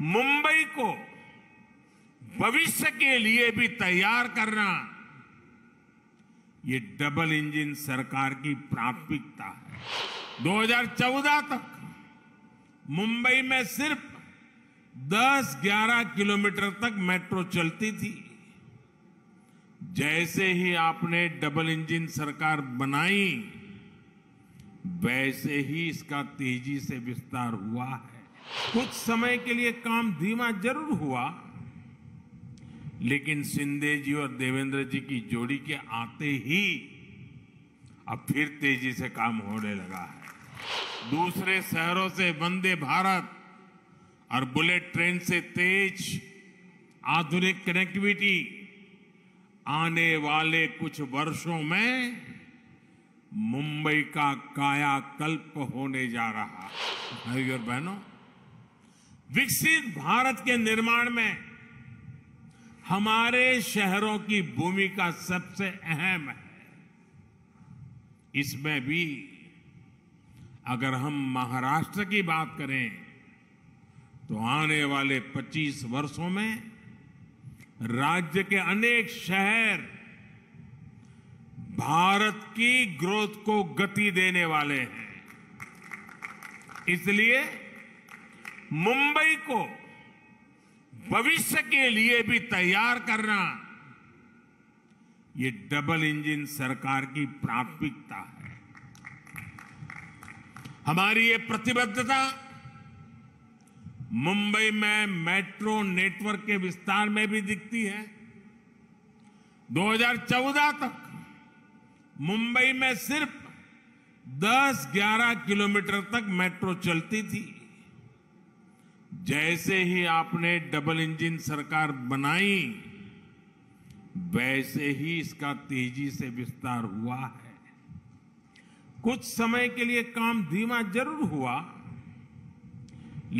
मुंबई को भविष्य के लिए भी तैयार करना ये डबल इंजन सरकार की प्राथमिकता है 2014 तक मुंबई में सिर्फ 10-11 किलोमीटर तक मेट्रो चलती थी जैसे ही आपने डबल इंजन सरकार बनाई वैसे ही इसका तेजी से विस्तार हुआ है कुछ समय के लिए काम धीमा जरूर हुआ लेकिन सिंधे जी और देवेंद्र जी की जोड़ी के आते ही अब फिर तेजी से काम होने लगा है दूसरे शहरों से वंदे भारत और बुलेट ट्रेन से तेज आधुनिक कनेक्टिविटी आने वाले कुछ वर्षों में मुंबई का कायाकल्प होने जा रहा है भाई और बहनों विकसित भारत के निर्माण में हमारे शहरों की भूमिका सबसे अहम है इसमें भी अगर हम महाराष्ट्र की बात करें तो आने वाले 25 वर्षों में राज्य के अनेक शहर भारत की ग्रोथ को गति देने वाले हैं इसलिए मुंबई को भविष्य के लिए भी तैयार करना ये डबल इंजन सरकार की प्राथमिकता है हमारी ये प्रतिबद्धता मुंबई में मेट्रो नेटवर्क के विस्तार में भी दिखती है 2014 तक मुंबई में सिर्फ 10-11 किलोमीटर तक मेट्रो चलती थी जैसे ही आपने डबल इंजन सरकार बनाई वैसे ही इसका तेजी से विस्तार हुआ है कुछ समय के लिए काम धीमा जरूर हुआ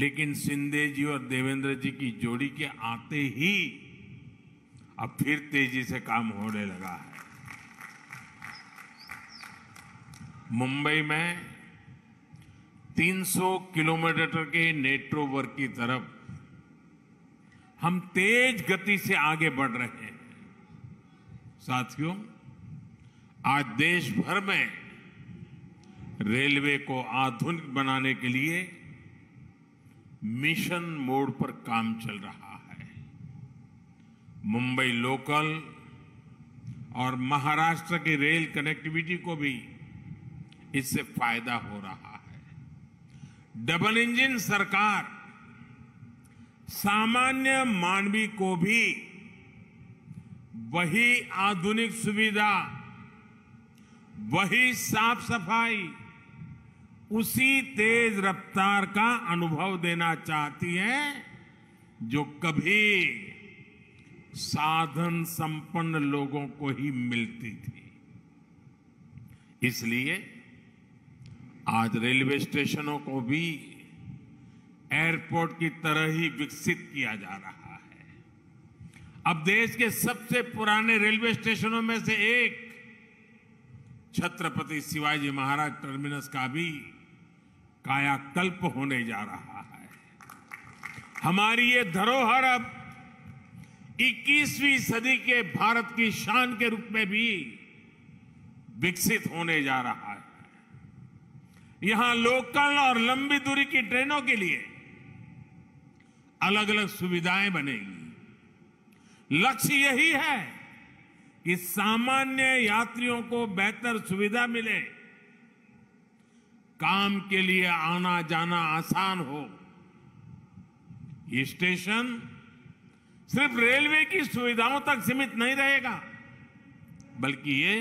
लेकिन सिंधे जी और देवेंद्र जी की जोड़ी के आते ही अब फिर तेजी से काम होने लगा है मुंबई में 300 किलोमीटर के नेटवर्क की तरफ हम तेज गति से आगे बढ़ रहे हैं साथियों आज देश भर में रेलवे को आधुनिक बनाने के लिए मिशन मोड पर काम चल रहा है मुंबई लोकल और महाराष्ट्र की रेल कनेक्टिविटी को भी इससे फायदा हो रहा है डबल इंजन सरकार सामान्य मानवी को भी वही आधुनिक सुविधा वही साफ सफाई उसी तेज रफ्तार का अनुभव देना चाहती है जो कभी साधन संपन्न लोगों को ही मिलती थी इसलिए आज रेलवे स्टेशनों को भी एयरपोर्ट की तरह ही विकसित किया जा रहा है अब देश के सबसे पुराने रेलवे स्टेशनों में से एक छत्रपति शिवाजी महाराज टर्मिनस का भी कायाकल्प होने जा रहा है हमारी ये धरोहर अब 21वीं सदी के भारत की शान के रूप में भी विकसित होने जा रहा है यहां लोकल और लंबी दूरी की ट्रेनों के लिए अलग अलग सुविधाएं बनेगी लक्ष्य यही है कि सामान्य यात्रियों को बेहतर सुविधा मिले काम के लिए आना जाना आसान हो ये स्टेशन सिर्फ रेलवे की सुविधाओं तक सीमित नहीं रहेगा बल्कि ये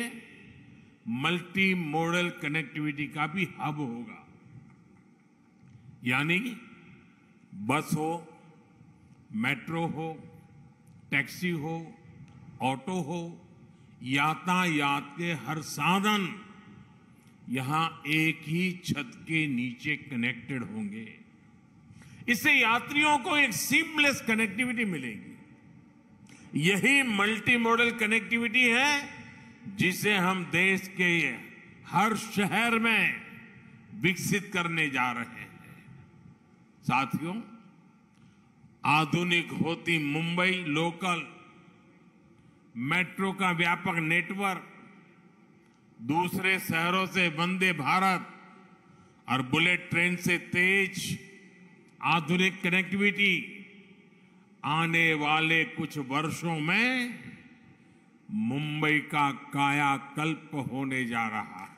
मल्टी मॉडल कनेक्टिविटी का भी हब होगा यानी बस हो मेट्रो हो टैक्सी हो ऑटो हो यातायात के हर साधन यहां एक ही छत के नीचे कनेक्टेड होंगे इससे यात्रियों को एक सीमलेस कनेक्टिविटी मिलेगी यही मल्टी मॉडल कनेक्टिविटी है जिसे हम देश के हर शहर में विकसित करने जा रहे हैं साथियों आधुनिक होती मुंबई लोकल मेट्रो का व्यापक नेटवर्क दूसरे शहरों से वंदे भारत और बुलेट ट्रेन से तेज आधुनिक कनेक्टिविटी आने वाले कुछ वर्षों में मुंबई का कायाकल्प होने जा रहा है